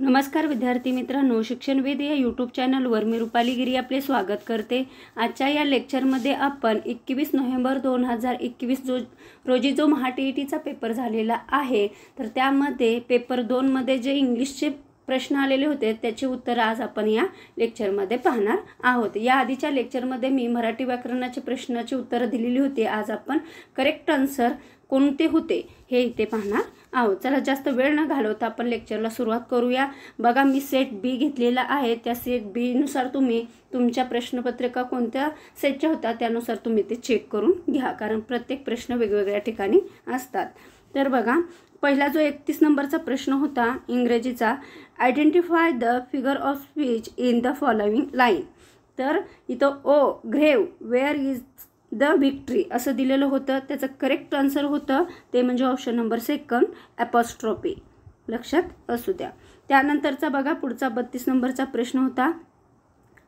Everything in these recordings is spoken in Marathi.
नमस्कार विद्यार्थी मित्रांनो शिक्षणवेद या यूट्यूब चॅनलवर मी रुपाली गिरी आपले स्वागत करते आजच्या या लेक्चरमध्ये आपण एकवीस नोव्हेंबर दोन हजार एकवीस जो रोजी जो टीचा पेपर झालेला आहे तर त्यामध्ये पेपर दोनमध्ये जे इंग्लिशचे प्रश्न आलेले होते त्याचे उत्तर आज आपण या लेक्चरमध्ये पाहणार आहोत या आधीच्या लेक्चरमध्ये मी मराठी व्याकरणाचे प्रश्नाची उत्तरं दिलेली होती आज आपण करेक्ट आन्सर कोणते होते हे इथे पाहणार आहोत चला जास्त वेळ न घालवता आपण लेक्चरला सुरुवात करूया बघा मी सेट बी घेतलेला आहे त्या सेट बीनुसार तुम्ही तुमच्या प्रश्नपत्रिका कोणत्या सेटच्या होत्या त्यानुसार तुम्ही ते चेक करून घ्या कारण प्रत्येक प्रश्न वेगवेगळ्या ठिकाणी असतात तर बघा पहिला जो एकतीस नंबरचा प्रश्न होता इंग्रजीचा identify the figure of speech in the following line तर इथं ओ ग्रेव वेअर इज द विक्ट्री असं दिलेलं होतं त्याचं करेक्ट आन्सर होतं ते म्हणजे ऑप्शन नंबर सेकंड ॲपॉस्ट्रॉपी लक्षात असू द्या त्यानंतरचा बघा पुढचा बत्तीस नंबरचा प्रश्न होता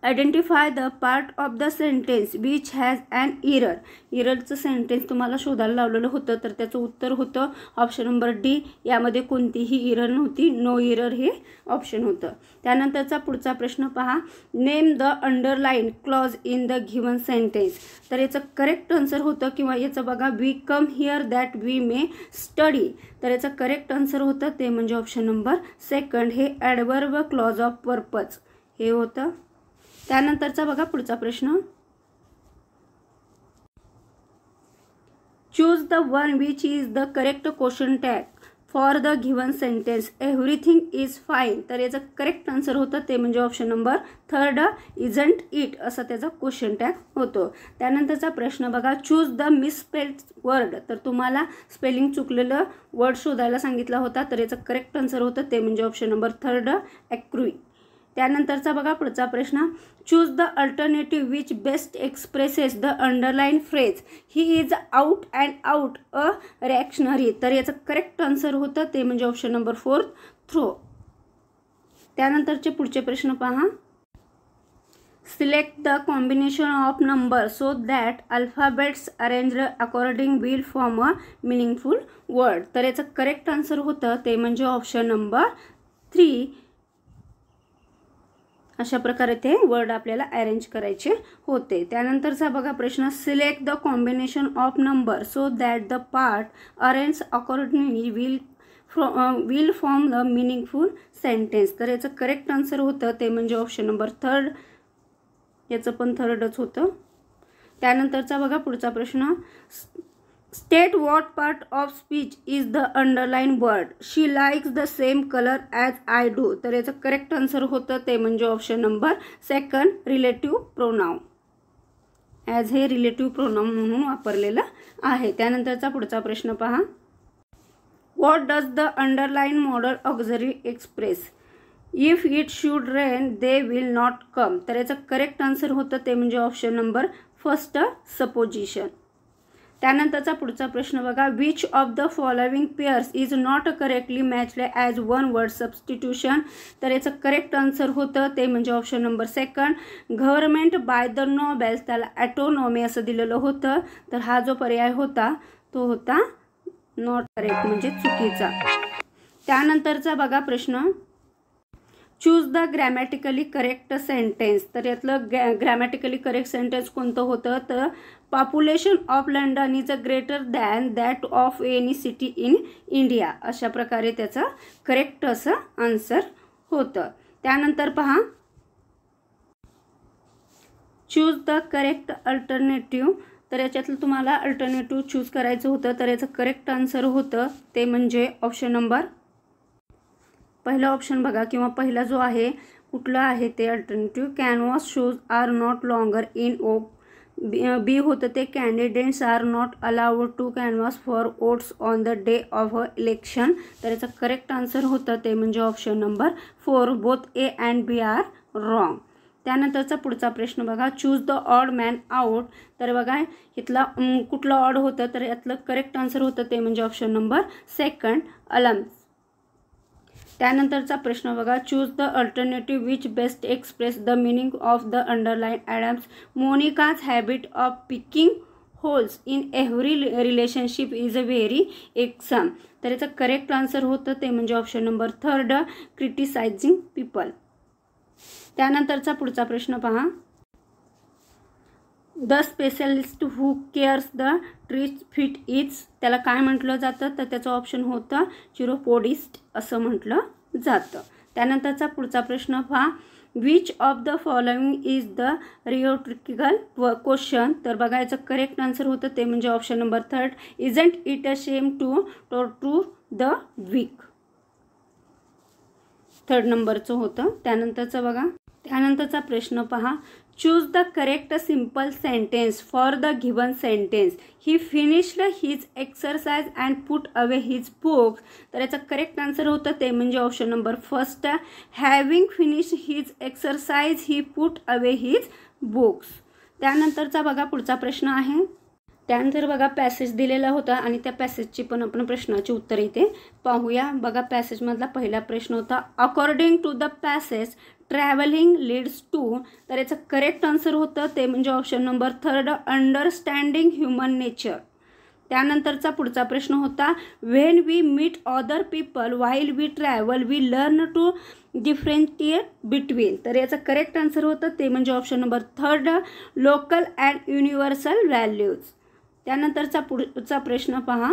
identify the part of the sentence which has an error इररचं सेंटेन्स तुम्हाला शोधायला लावलेलं होतं तर त्याचं उत्तर होतं ऑप्शन नंबर डी यामध्ये कोणतीही इरर नव्हती नो इरर हे ऑप्शन होतं त्यानंतरचा पुढचा प्रश्न पहा name the underline clause in the given sentence तर याचं करेक्ट आन्सर होतं किंवा याचं बघा we come here that we may study तर याचं करेक्ट आन्सर होतं ते म्हणजे ऑप्शन नंबर सेकंड हे ॲडवर्ब क्लॉज ऑफ पर्पज हे होतं त्यानंतरचा बघा पुढचा प्रश्न choose the one which is the correct question tag for the given sentence everything is fine तर याचं करेक्ट आन्सर होतं ते म्हणजे option number third isn't it असा त्याचा क्वेश्चन टॅग होतो त्यानंतरचा प्रश्न बघा चूज द मिसस्पेल्ड वर्ड तर तुम्हाला स्पेलिंग चुकलेलं वर्ड शोधायला सांगितला होता तर याचं करेक्ट आन्सर होतं ते म्हणजे ऑप्शन नंबर थर्ड ॲक्रुई त्यानंतरचा बघा पुढचा प्रश्न choose the alternative which best expresses the underline phrase he is out and out a reactionary तर याचं करेक्ट आन्सर होतं ते म्हणजे ऑप्शन नंबर फोर्थ थ्रो त्यानंतरचे पुढचे प्रश्न पहा select the combination of number so that alphabets arrange according will form a meaningful word तर याचं करेक्ट आन्सर होतं ते म्हणजे ऑप्शन नंबर थ्री अशा प्रकारे ते वर्ड आपल्याला अरेंज करायचे होते त्यानंतरचा बघा प्रश्न select the combination of number so that the part arrange accordingly will fro will form the meaningful sentence तर याचं करेक्ट आन्सर होतं ते म्हणजे ऑप्शन नंबर थर्ड याचं पण थर्डच होतं त्यानंतरचा बघा पुढचा प्रश्न state what part of speech is the underline word she likes the same colour as I do तर याचं करेक्ट आन्सर होतं ते म्हणजे option number second relative pronoun as हे रिलेटिव्ह प्रोनाम म्हणून वापरलेलं आहे त्यानंतरचा पुढचा प्रश्न पहा what does the underline modal auxiliary express if it should rain they will not come तर याचं करेक्ट आन्सर होतं ते म्हणजे ऑप्शन नंबर फर्स्ट सपोजिशन त्यानंतरचा पुढचा प्रश्न बघा which of the following pairs is not correctly matched as one word substitution तर याचं करेक्ट आन्सर होतं ते म्हणजे option number second government by the nobles त्याला ॲटोनॉमी असं दिलेलं होतं तर हा जो पर्याय होता तो होता नॉट करेक्ट म्हणजे चुकीचा त्यानंतरचा बघा प्रश्न choose the grammatically correct sentence तर यातलं ग्रॅ ग्रॅमॅटिकली करेक्ट सेंटेन्स कोणतं होतं तर population of London is a greater than that of any city in India अशा प्रकारे त्याचं करेक्ट असं आन्सर होतं त्यानंतर पहा चूज द करेक्ट अल्टरनेटिव्ह तर याच्यातलं तुम्हाला अल्टरनेटिव्ह चूज करायचं होतं तर याचं करेक्ट आन्सर होतं ते म्हणजे ऑप्शन नंबर पहिला ऑप्शन बघा किंवा पहिला जो आहे कुठला आहे ते alternative canvas shoes are not longer in O B B होतं ते candidates are not allowed to canvass for votes on the day of a election तर याचं करेक्ट आन्सर होतं ते म्हणजे option number four both A and B are wrong त्यानंतरचा पुढचा प्रश्न बघा choose the odd man out तर बघा इथला कुठलं ऑड होतं तर यातलं करेक्ट आन्सर होतं ते म्हणजे ऑप्शन नंबर सेकंड अलम्स त्यानंतरचा प्रश्न बघा choose the alternative which best express the meaning of the underline idioms Monica's habit of picking holes in every relationship is a very exam तर याचं करेक्ट आन्सर होतं ते म्हणजे option number third criticising people त्यानंतरचा पुढचा प्रश्न पहा the specialist who cares the tree fit is त्याला काय म्हटलं जातं तर त्याचं ऑप्शन होतं चिरोपोडिस्ट असं म्हटलं जातं त्यानंतरचा पुढचा प्रश्न पहा which of the following is the rhetorical question तर बघा याचं करेक्ट आन्सर होतं ते म्हणजे option number third isn't it a shame to to the weak third नंबरचं होतं त्यानंतरचं बघा त्यानंतरचा प्रश्न पहा choose the correct simple sentence for the given sentence he finished his exercise and put away his books तर याचं करेक्ट आन्सर होतं ते म्हणजे option number first having finish his exercise he put away his books त्यानंतरचा बघा पुढचा प्रश्न आहे त्यानंतर बघा पॅसेज दिलेला होता आणि त्या पॅसेजची पण आपण प्रश्नाची उत्तर इथे पाहूया बघा पॅसेजमधला पहिला प्रश्न होता according to the passage travelling leads to तर याचं करेक्ट आन्सर होतं ते म्हणजे option number third understanding human nature त्यानंतरचा पुढचा प्रश्न होता when we meet other people while we travel we learn to differentiate between तर याचं करेक्ट आन्सर होतं ते म्हणजे option number third local and universal values त्यानंतरचा पुढचा प्रश्न पहा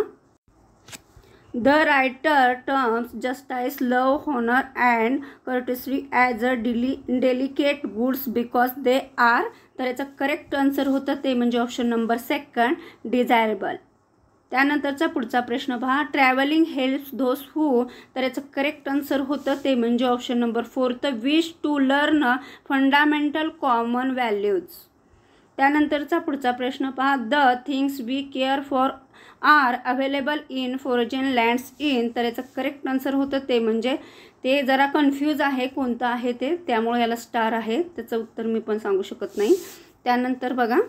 the writer terms justice love honour and courtesy as a डिली delicate goods because they are तर याचं करेक्ट आन्सर होतं ते म्हणजे ऑप्शन नंबर सेकंड डिझायरेबल त्यानंतरचा पुढचा प्रश्न पहा ट्रॅव्हलिंग हेल्प्स धोस हू तर याचं करेक्ट आन्सर होतं ते म्हणजे option number fourth wish to learn fundamental common values त्यानंतरचा पुढचा प्रश्न पहा the things we care for are available in foreign lands in तर याचं करेक्ट आन्सर होतं ते म्हणजे ते जरा कन्फ्यूज आहे कोणतं आहे ते त्यामुळे याला स्टार आहे त्याचं उत्तर मी पण सांगू शकत नाही त्यानंतर बघा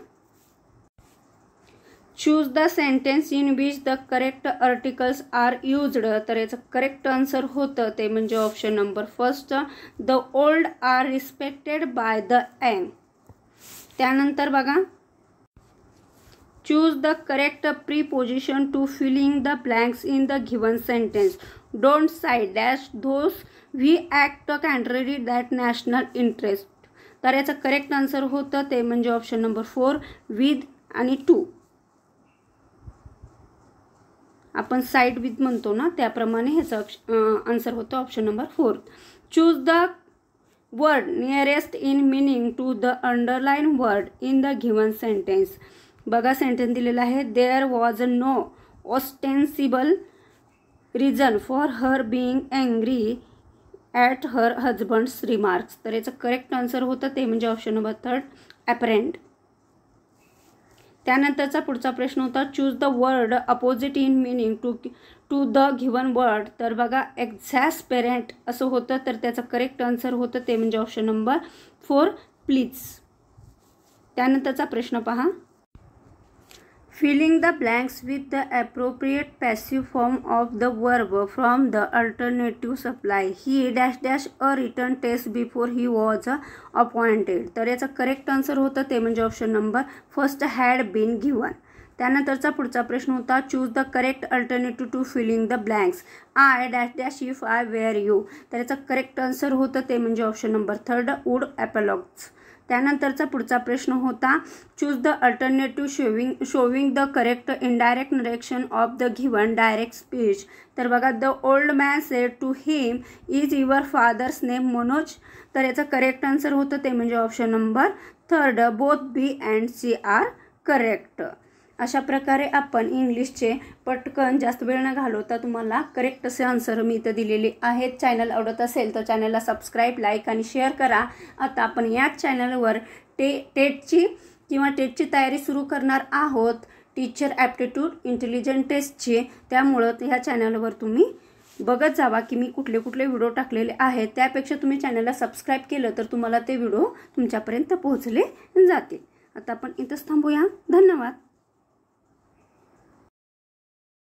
choose the sentence in which the correct articles are used तर याचं करेक्ट आन्सर होतं ते म्हणजे option number first the old are respected by the अँग त्यानंतर बघा choose the correct preposition position filling filling the in the the given sentence side cite dash those we act contrary that national interest तर याचं करेक्ट आन्सर होतं ते म्हणजे ऑप्शन नंबर फोर विथ आणि टू आपण साईड विथ म्हणतो ना त्याप्रमाणे ह्याचं आन्सर होतं option number four choose the word nearest in meaning to the underline word in the given sentence बघा सेंटेन्स दिलेला आहे there was a no ostensible reason for her being angry at her husband's remarks तर याचं करेक्ट आन्सर होतं ते म्हणजे ऑप्शन नंबर थर्ड ॲपरेंट त्यानंतरचा पुढचा प्रश्न होता choose the word opposite in meaning to to the given word तर बघा पेरेंट असं होतं तर त्याचं करेक्ट आन्सर होतं ते म्हणजे ऑप्शन नंबर फोर प्लीज त्यानंतरचा प्रश्न पहा filling the blanks with the appropriate passive form of the verb from the alternative supply he dash dash a written test before he was appointed. tar yacha correct answer hota te म्हणजे option number first had been given त्यानंतरचा पुढचा प्रश्न होता choose the correct alternative to filling the blanks I dash dash if I were you तर याचं करेक्ट आन्सर होतं ते म्हणजे option number third would apologise त्यानंतरचा पुढचा प्रश्न होता choose the alternative showing showing the correct indirect narration of the given direct speech तर बघा the old man said to him is your father's name Manoj तर याचं करेक्ट आन्सर होतं ते म्हणजे option number third both B and C are correct अशा प्रकारे आपण इंग्लिशचे पटकन जास्त वेळ न घालवता तुम्हाला करेक्ट असे आन्सर मी इथं दिलेले आहेत चॅनल आवडत असेल तर चॅनलला सबस्क्राईब लाईक आणि शेअर करा आता आपण याच चॅनलवर टे टेटची किंवा टेटची तयारी सुरू करणार आहोत टीचर ॲप्टिट्यूड इंटेलिजंट टेस्टची त्यामुळं ह्या चॅनलवर तुम्ही बघत जावा की मी कुठले कुठले व्हिडिओ टाकलेले आहेत त्यापेक्षा तुम्ही चॅनलला सबस्क्राईब केलं तर तुम्हाला ते व्हिडिओ तुमच्यापर्यंत पोहोचले जातील आता आपण इथंच थांबूया धन्यवाद